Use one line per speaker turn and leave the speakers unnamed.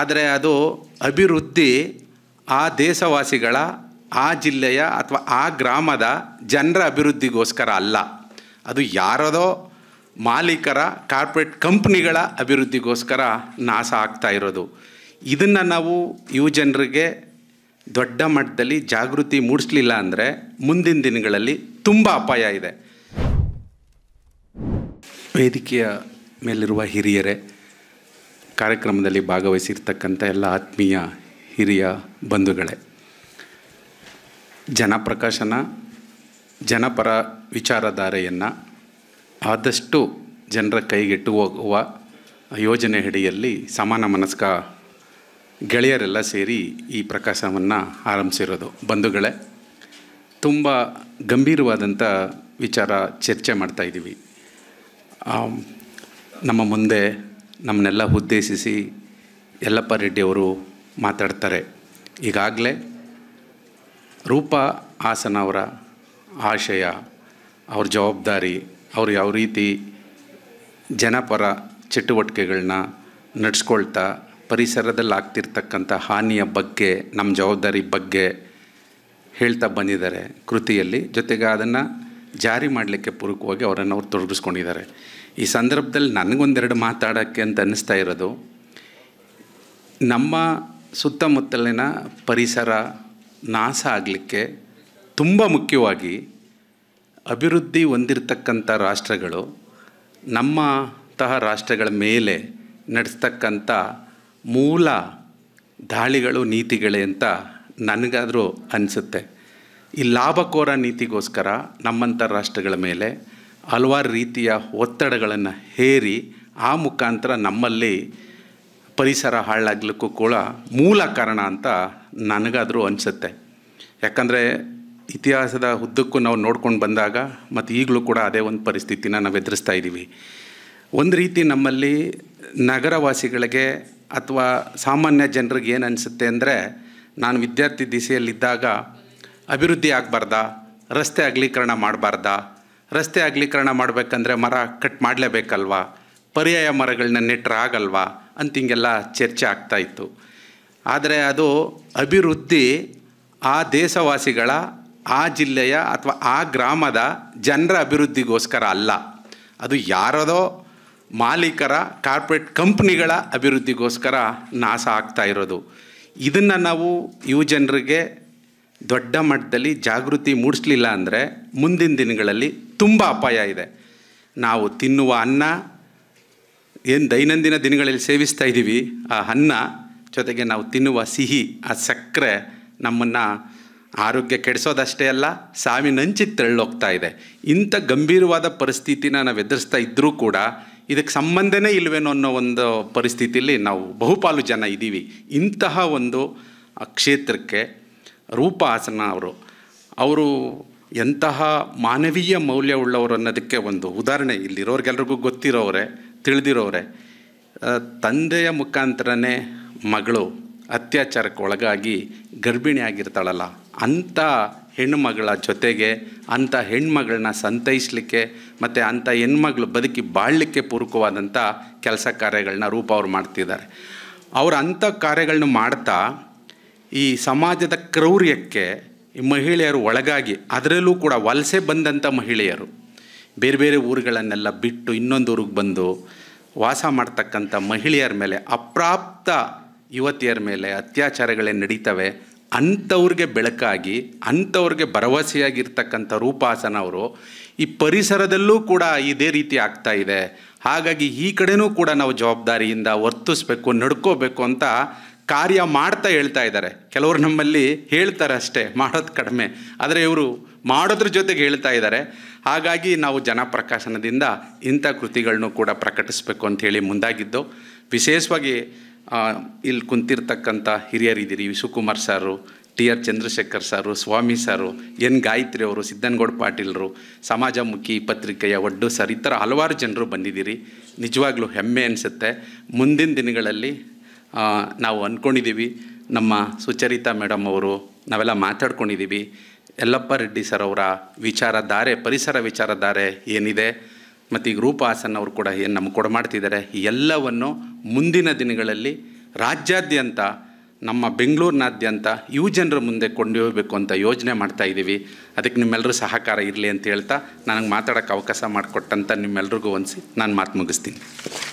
ಆದರೆ ಅದು ಅಭಿವೃದ್ಧಿ ಆ ದೇಶವಾಸಿಗಳ ಆ ಜಿಲ್ಲೆಯ ಅಥವಾ ಆ ಗ್ರಾಮದ ಜನರ ಅಭಿವೃದ್ಧಿಗೋಸ್ಕರ ಅಲ್ಲ ಅದು ಯಾರದೋ ಮಾಲೀಕರ ಕಾರ್ಪೊರೇಟ್ ಕಂಪ್ನಿಗಳ ಅಭಿವೃದ್ಧಿಗೋಸ್ಕರ ನಾಶ ಆಗ್ತಾ ಇರೋದು ಇದನ್ನು ನಾವು ಯುವ ಜನರಿಗೆ ದೊಡ್ಡ ಮಟ್ಟದಲ್ಲಿ ಜಾಗೃತಿ ಮೂಡಿಸ್ಲಿಲ್ಲ ಅಂದರೆ ಮುಂದಿನ ದಿನಗಳಲ್ಲಿ ತುಂಬ ಅಪಾಯ ಇದೆ ವೇದಿಕೆಯ ಮೇಲಿರುವ ಹಿರಿಯರೇ ಕಾರ್ಯಕ್ರಮದಲ್ಲಿ ಭಾಗವಹಿಸಿರ್ತಕ್ಕಂಥ ಎಲ್ಲ ಆತ್ಮೀಯ ಹಿರಿಯ ಬಂಧುಗಳೇ ಜನಪ್ರಕಾಶನ ಜನಪರ ವಿಚಾರಧಾರೆಯನ್ನು ಆದಷ್ಟು ಜನರ ಕೈಗೆಟ್ಟು ಹೋಗುವ ಯೋಜನೆ ಅಡಿಯಲ್ಲಿ ಸಮಾನ ಮನಸ್ಕ ಗೆಳೆಯರೆಲ್ಲ ಸೇರಿ ಈ ಪ್ರಕಾಶವನ್ನು ಆರಂಭಿಸಿರೋದು ಬಂಧುಗಳೇ ತುಂಬ ಗಂಭೀರವಾದಂಥ ವಿಚಾರ ಚರ್ಚೆ ಮಾಡ್ತಾಯಿದ್ದೀವಿ ನಮ್ಮ ಮುಂದೆ ನಮ್ಮನ್ನೆಲ್ಲ ಉದ್ದೇಶಿಸಿ ಯಲ್ಲಪ್ಪ ರೆಡ್ಡಿಯವರು ಮಾತಾಡ್ತಾರೆ ಈಗಾಗಲೇ ರೂಪಾ ಹಾಸನ ಅವರ ಆಶಯ ಅವ್ರ ಜವಾಬ್ದಾರಿ ಅವ್ರು ಯಾವ ರೀತಿ ಜನಪರ ಚಟುವಟಿಕೆಗಳನ್ನ ನಡೆಸ್ಕೊಳ್ತಾ ಪರಿಸರದಲ್ಲಿ ಆಗ್ತಿರ್ತಕ್ಕಂಥ ಹಾನಿಯ ಬಗ್ಗೆ ನಮ್ಮ ಜವಾಬ್ದಾರಿ ಬಗ್ಗೆ ಹೇಳ್ತಾ ಬಂದಿದ್ದಾರೆ ಕೃತಿಯಲ್ಲಿ ಜೊತೆಗೆ ಅದನ್ನು ಜಾರಿ ಮಾಡಲಿಕ್ಕೆ ಪೂರಕವಾಗಿ ಅವರನ್ನು ಅವ್ರು ತೊಡಗಿಸ್ಕೊಂಡಿದ್ದಾರೆ ಈ ಸಂದರ್ಭದಲ್ಲಿ ನನಗೊಂದೆರಡು ಮಾತಾಡೋಕ್ಕೆ ಅಂತ ಅನ್ನಿಸ್ತಾ ಇರೋದು ನಮ್ಮ ಸುತ್ತಮುತ್ತಲಿನ ಪರಿಸರ ನಾಶ ಆಗಲಿಕ್ಕೆ ತುಂಬ ಮುಖ್ಯವಾಗಿ ಅಭಿವೃದ್ಧಿ ಹೊಂದಿರತಕ್ಕಂಥ ರಾಷ್ಟ್ರಗಳು ನಮ್ಮ ತಹ ರಾಷ್ಟ್ರಗಳ ಮೇಲೆ ನಡೆಸ್ತಕ್ಕಂಥ ಮೂಲ ದಾಳಿಗಳು ನೀತಿಗಳೇ ಅಂತ ನನಗಾದರೂ ಅನಿಸುತ್ತೆ ಈ ಲಾಭಕೋರ ನೀತಿಗೋಸ್ಕರ ನಮ್ಮಂಥ ರಾಷ್ಟ್ರಗಳ ಮೇಲೆ ಹಲವಾರು ರೀತಿಯ ಒತ್ತಡಗಳನ್ನು ಹೇರಿ ಆ ಮುಖಾಂತರ ನಮ್ಮಲ್ಲಿ ಪರಿಸರ ಹಾಳಾಗ್ಲಿಕ್ಕೂ ಕೂಡ ಮೂಲ ಕಾರಣ ಅಂತ ನನಗಾದರೂ ಅನಿಸುತ್ತೆ ಯಾಕಂದರೆ ಇತಿಹಾಸದ ಉದ್ದಕ್ಕೂ ನಾವು ನೋಡ್ಕೊಂಡು ಬಂದಾಗ ಮತ್ತು ಈಗಲೂ ಕೂಡ ಅದೇ ಒಂದು ಪರಿಸ್ಥಿತಿನ ನಾವು ಎದುರಿಸ್ತಾ ಇದ್ದೀವಿ ಒಂದು ರೀತಿ ನಮ್ಮಲ್ಲಿ ನಗರವಾಸಿಗಳಿಗೆ ಅಥವಾ ಸಾಮಾನ್ಯ ಜನರಿಗೆ ಏನು ಅನಿಸುತ್ತೆ ಅಂದರೆ ನಾನು ವಿದ್ಯಾರ್ಥಿ ದಿಸೆಯಲ್ಲಿದ್ದಾಗ ಅಭಿವೃದ್ಧಿ ಆಗಬಾರ್ದಾ ರಸ್ತೆ ಅಗಲೀಕರಣ ಮಾಡಬಾರ್ದ ರಸ್ತೆ ಅಗಲೀಕರಣ ಮಾಡಬೇಕಂದ್ರೆ ಮರ ಕಟ್ ಮಾಡಲೇಬೇಕಲ್ವಾ ಪರ್ಯಾಯ ಮರಗಳನ್ನ ನೆಟ್ಟರೆ ಆಗಲ್ವಾ ಅಂತ ಹಿಂಗೆಲ್ಲ ಚರ್ಚೆ ಆಗ್ತಾಯಿತ್ತು ಆದರೆ ಅದು ಅಭಿವೃದ್ಧಿ ಆ ದೇಶವಾಸಿಗಳ ಆ ಜಿಲ್ಲೆಯ ಅಥವಾ ಆ ಗ್ರಾಮದ ಜನರ ಅಭಿವೃದ್ಧಿಗೋಸ್ಕರ ಅಲ್ಲ ಅದು ಯಾರದೋ ಮಾಲೀಕರ ಕಾರ್ಪೊರೇಟ್ ಕಂಪ್ನಿಗಳ ಅಭಿವೃದ್ಧಿಗೋಸ್ಕರ ನಾಶ ಆಗ್ತಾ ಇರೋದು ಇದನ್ನು ನಾವು ಯುವ ಜನರಿಗೆ ದೊಡ್ಡ ಮಟ್ಟದಲ್ಲಿ ಜಾಗೃತಿ ಮೂಡಿಸ್ಲಿಲ್ಲ ಅಂದರೆ ಮುಂದಿನ ದಿನಗಳಲ್ಲಿ ತುಂಬ ಅಪಾಯ ಇದೆ ನಾವು ತಿನ್ನುವ ಅನ್ನ ಏನು ದೈನಂದಿನ ದಿನಗಳಲ್ಲಿ ಸೇವಿಸ್ತಾ ಇದ್ದೀವಿ ಆ ಅನ್ನ ಜೊತೆಗೆ ನಾವು ತಿನ್ನುವ ಸಿಹಿ ಆ ಸಕ್ಕರೆ ನಮ್ಮನ್ನು ಆರೋಗ್ಯ ಕೆಡಿಸೋದಷ್ಟೇ ಅಲ್ಲ ಸಾವಿನಂಚಿ ತೆರಳೋಗ್ತಾ ಇದೆ ಇಂಥ ಗಂಭೀರವಾದ ಪರಿಸ್ಥಿತಿನ ನಾವು ಎದುರಿಸ್ತಾ ಇದ್ದರೂ ಕೂಡ ಇದಕ್ಕೆ ಸಂಬಂಧನೇ ಇಲ್ವೇನೋ ಅನ್ನೋ ಒಂದು ಪರಿಸ್ಥಿತಿಯಲ್ಲಿ ನಾವು ಬಹುಪಾಲು ಜನ ಇದ್ದೀವಿ ಇಂತಹ ಒಂದು ಕ್ಷೇತ್ರಕ್ಕೆ ರೂಪಾಸನ ಅವರು ಅವರು ಎಂತಹ ಮಾನವೀಯ ಮೌಲ್ಯ ಉಳ್ಳವರು ಅನ್ನೋದಕ್ಕೆ ಒಂದು ಉದಾಹರಣೆ ಇಲ್ಲಿರೋರಿಗೆಲ್ರಿಗೂ ಗೊತ್ತಿರೋರೆ ತಿಳಿದಿರೋರೆ ತಂದೆಯ ಮುಖಾಂತರನೇ ಮಗಳು ಅತ್ಯಾಚಾರಕ್ಕೆ ಒಳಗಾಗಿ ಗರ್ಭಿಣಿಯಾಗಿರ್ತಾಳಲ್ಲ ಅಂಥ ಹೆಣ್ಮಗಳ ಜೊತೆಗೆ ಅಂಥ ಹೆಣ್ಮಗಳನ್ನ ಸಂತೈಸಲಿಕ್ಕೆ ಮತ್ತು ಅಂಥ ಹೆಣ್ಮಗಳು ಬದುಕಿ ಬಾಳಲಿಕ್ಕೆ ಪೂರಕವಾದಂಥ ಕೆಲಸ ಕಾರ್ಯಗಳನ್ನ ರೂಪ ಅವ್ರು ಮಾಡ್ತಿದ್ದಾರೆ ಅವರು ಅಂಥ ಕಾರ್ಯಗಳನ್ನ ಮಾಡ್ತಾ ಈ ಸಮಾಜದ ಕ್ರೌರ್ಯಕ್ಕೆ ಈ ಮಹಿಳೆಯರು ಒಳಗಾಗಿ ಅದರಲ್ಲೂ ಕೂಡ ವಲಸೆ ಬಂದಂಥ ಮಹಿಳೆಯರು ಬೇರೆ ಬೇರೆ ಊರುಗಳನ್ನೆಲ್ಲ ಬಿಟ್ಟು ಇನ್ನೊಂದು ಊರಿಗೆ ಬಂದು ವಾಸ ಮಾಡ್ತಕ್ಕಂಥ ಮಹಿಳೆಯರ ಮೇಲೆ ಅಪ್ರಾಪ್ತ ಯುವತಿಯರ ಮೇಲೆ ಅತ್ಯಾಚಾರಗಳೇ ನಡೀತವೆ ಅಂಥವ್ರಿಗೆ ಬೆಳಕಾಗಿ ಅಂಥವ್ರಿಗೆ ಭರವಸೆಯಾಗಿರ್ತಕ್ಕಂಥ ರೂಪಾಸನ ಅವರು ಈ ಪರಿಸರದಲ್ಲೂ ಕೂಡ ಇದೇ ರೀತಿ ಆಗ್ತಾ ಇದೆ ಹಾಗಾಗಿ ಈ ಕಡೆನೂ ಕೂಡ ನಾವು ಜವಾಬ್ದಾರಿಯಿಂದ ವರ್ತಿಸ್ಬೇಕು ನಡ್ಕೋಬೇಕು ಅಂತ ಕಾರ್ಯ ಮಾಡ್ತಾ ಹೇಳ್ತಾ ಇದ್ದಾರೆ ಕೆಲವರು ನಮ್ಮಲ್ಲಿ ಹೇಳ್ತಾರೆ ಅಷ್ಟೇ ಮಾಡೋದು ಕಡಿಮೆ ಆದರೆ ಇವರು ಮಾಡೋದ್ರ ಜೊತೆಗೆ ಹೇಳ್ತಾ ಇದ್ದಾರೆ ಹಾಗಾಗಿ ನಾವು ಪ್ರಕಾಶನದಿಂದ ಇಂಥ ಕೃತಿಗಳನ್ನು ಕೂಡ ಪ್ರಕಟಿಸಬೇಕು ಹೇಳಿ ಮುಂದಾಗಿದ್ದು ವಿಶೇಷವಾಗಿ ಇಲ್ಲಿ ಕುಂತಿರ್ತಕ್ಕಂಥ ಹಿರಿಯರಿದ್ದೀರಿ ವಿಶುಕುಮಾರ್ ಸಾರು ಟಿ ಆರ್ ಚಂದ್ರಶೇಖರ್ ಸಾರು ಸ್ವಾಮಿ ಸಾರು ಎನ್ ಗಾಯತ್ರಿ ಅವರು ಸಿದ್ದನಗೌಡ ಪಾಟೀಲರು ಸಮಾಜಮುಖಿ ಪತ್ರಿಕೆಯ ಒಡ್ಡು ಸರ್ ಈ ಥರ ಹಲವಾರು ಜನರು ಬಂದಿದ್ದೀರಿ ನಿಜವಾಗ್ಲೂ ಹೆಮ್ಮೆ ಅನಿಸುತ್ತೆ ಮುಂದಿನ ದಿನಗಳಲ್ಲಿ ನಾವು ಅಂದ್ಕೊಂಡಿದ್ದೀವಿ ನಮ್ಮ ಸುಚರಿತಾ ಮೇಡಮ್ ಅವರು ನಾವೆಲ್ಲ ಮಾತಾಡ್ಕೊಂಡಿದ್ದೀವಿ ಯಲ್ಲಪ್ಪ ರೆಡ್ಡಿ ಸರ್ ಅವರ ವಿಚಾರಧಾರೆ ಪರಿಸರ ವಿಚಾರಧಾರೆ ಏನಿದೆ ಮತ್ತು ಈಗ ರೂಪ ಹಾಸನ್ ಅವರು ಕೂಡ ಏನು ನಮ್ಮ ಕೊಡಮಾಡ್ತಿದ್ದಾರೆ ಎಲ್ಲವನ್ನು ಮುಂದಿನ ದಿನಗಳಲ್ಲಿ ರಾಜ್ಯಾದ್ಯಂತ ನಮ್ಮ ಬೆಂಗಳೂರಿನಾದ್ಯಂತ ಯುವ ಜನರ ಮುಂದೆ ಕೊಂಡೊಯ್ಯಬೇಕು ಅಂತ ಯೋಜನೆ ಮಾಡ್ತಾ ಇದ್ದೀವಿ ಅದಕ್ಕೆ ನಿಮ್ಮೆಲ್ಲರೂ ಸಹಕಾರ ಇರಲಿ ಅಂತ ಹೇಳ್ತಾ ನನಗೆ ಮಾತಾಡೋಕ್ಕೆ ಅವಕಾಶ ಮಾಡಿಕೊಟ್ಟಂತ ನಿಮ್ಮೆಲ್ರಿಗೂ ಒಂದಿಸಿ ನಾನು ಮಾತು ಮುಗಿಸ್ತೀನಿ